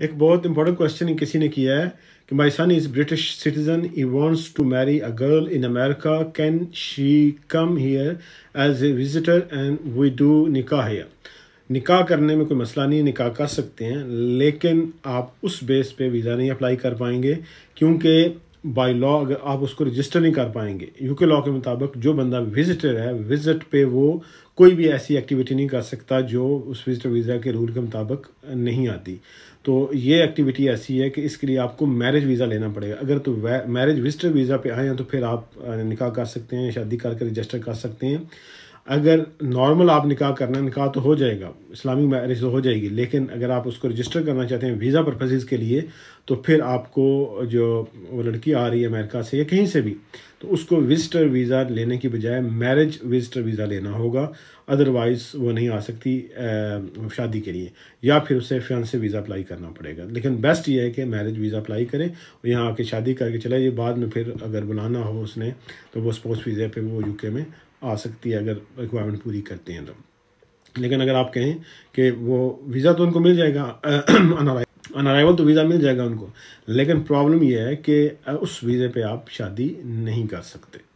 एक बहुत important question किसी ने किया है कि my son is British citizen he wants to marry a girl in America can she come here as a visitor and we do निकाह here निकाह करने में कोई मसला नहीं निकाह कर सकते हैं लेकिन आप उस बेस पे वीज़ा नहीं अप्लाई कर पाएंगे क्योंकि बाई लॉ अगर आप उसको रजिस्टर नहीं कर पाएंगे यूके लॉ के मुताबिक जो बंदा विजिटर है विजिट पे वो कोई भी ऐसी एक्टिविटी नहीं कर सकता जो उस विजिटर वीज़ा के रूल के मुताबिक नहीं आती तो ये एक्टिविटी ऐसी है कि इसके लिए आपको मैरिज वीज़ा लेना पड़ेगा अगर तो मैरिज विजिटर वीज़ा पे आए हैं तो फिर आप निकाह कर सकते हैं शादी करके रजिस्टर कर सकते हैं अगर नॉर्मल आप निकाह करना निकाह तो हो जाएगा इस्लामिक मैरिज तो हो जाएगी लेकिन अगर आप उसको रजिस्टर करना चाहते हैं वीज़ा परपजेज के लिए तो फिर आपको जो वो लड़की आ रही है अमेरिका से या कहीं से भी तो उसको विजिटर वीज़ा लेने की बजाय मैरिज विजिटर वीज़ा लेना होगा अदरवाइज़ वो नहीं आ सकती शादी के लिए या फिर उसे से वीज़ा अप्लाई करना पड़ेगा लेकिन बेस्ट ये है कि मैरिज वीज़ा अप्लाई करें और यहाँ आके शादी करके चले ये बाद में फिर अगर बुलाना हो उसने तो वो स्पोर्ट्स वीज़े पर वो यूके में आ सकती है अगर रिक्वायरमेंट पूरी करते हैं तो लेकिन अगर आप कहें कि वो वीज़ा तो उनको मिल जाएगा अनाराइज अन अराइवल तो वीज़ा मिल जाएगा उनको लेकिन प्रॉब्लम यह है कि उस वीज़े पे आप शादी नहीं कर सकते